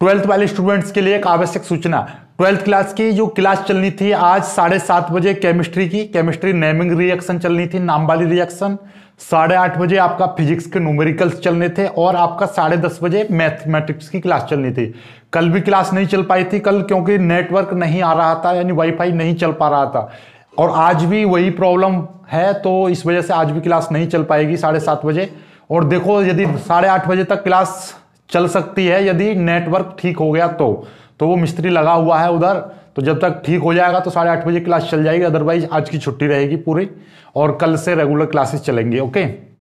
twelfth वाले students के लिए एक आवश्यक सूचना ट्वेल्थ क्लास की जो क्लास चलनी थी आज साढ़े सात बजे केमिस्ट्री की केमिस्ट्री नेमिंग रिएक्शन चलनी थी नाम वाली रिएक्शन साढ़े आठ बजे आपका फिजिक्स के न्यूमेरिकल्स चलने थे और आपका साढ़े दस बजे मैथमेटिक्स की क्लास चलनी थी कल भी क्लास नहीं चल पाई थी कल क्योंकि नेटवर्क नहीं आ रहा था यानी वाईफाई नहीं चल पा रहा था और आज भी वही प्रॉब्लम है तो इस वजह से आज भी क्लास नहीं चल पाएगी साढ़े सात बजे और देखो यदि साढ़े आठ बजे तक क्लास चल सकती है यदि नेटवर्क ठीक हो गया तो तो वो मिस्त्री लगा हुआ है उधर तो जब तक ठीक हो जाएगा तो साढ़े आठ बजे क्लास चल जाएगी अदरवाइज आज की छुट्टी रहेगी पूरी और कल से रेगुलर क्लासेस चलेंगे ओके